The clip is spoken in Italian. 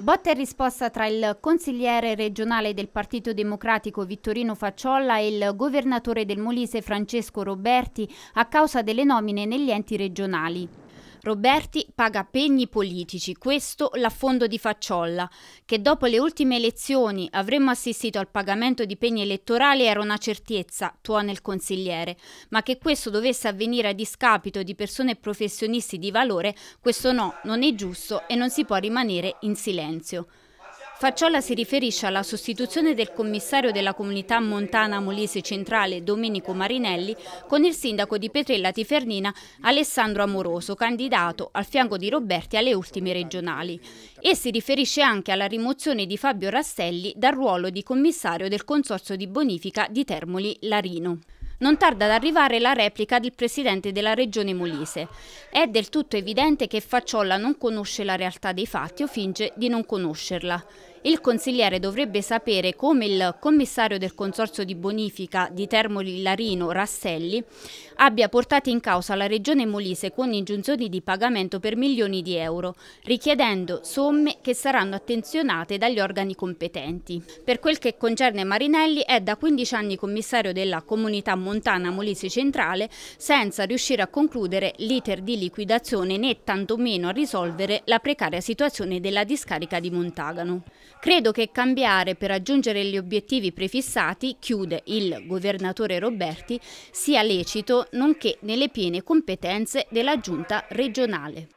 Botta e risposta tra il consigliere regionale del Partito Democratico Vittorino Facciolla e il governatore del Molise Francesco Roberti a causa delle nomine negli enti regionali. Roberti paga pegni politici, questo l'affondo di Facciolla, che dopo le ultime elezioni avremmo assistito al pagamento di pegni elettorali era una certezza, tuona il consigliere, ma che questo dovesse avvenire a discapito di persone professionisti di valore, questo no, non è giusto e non si può rimanere in silenzio. Facciola si riferisce alla sostituzione del commissario della comunità montana Molise Centrale Domenico Marinelli con il sindaco di Petrella Tifernina Alessandro Amoroso, candidato al fianco di Roberti alle ultime regionali. E si riferisce anche alla rimozione di Fabio Rastelli dal ruolo di commissario del Consorzio di Bonifica di Termoli Larino non tarda ad arrivare la replica del presidente della regione Molise. È del tutto evidente che Facciolla non conosce la realtà dei fatti o finge di non conoscerla. Il consigliere dovrebbe sapere come il commissario del Consorzio di Bonifica di Termoli Larino Rasselli abbia portato in causa la Regione Molise con ingiunzioni di pagamento per milioni di euro, richiedendo somme che saranno attenzionate dagli organi competenti. Per quel che concerne Marinelli è da 15 anni commissario della comunità montana Molise Centrale senza riuscire a concludere l'iter di liquidazione né tantomeno a risolvere la precaria situazione della discarica di Montagano. Credo che cambiare per raggiungere gli obiettivi prefissati, chiude il governatore Roberti, sia lecito nonché nelle piene competenze della giunta regionale.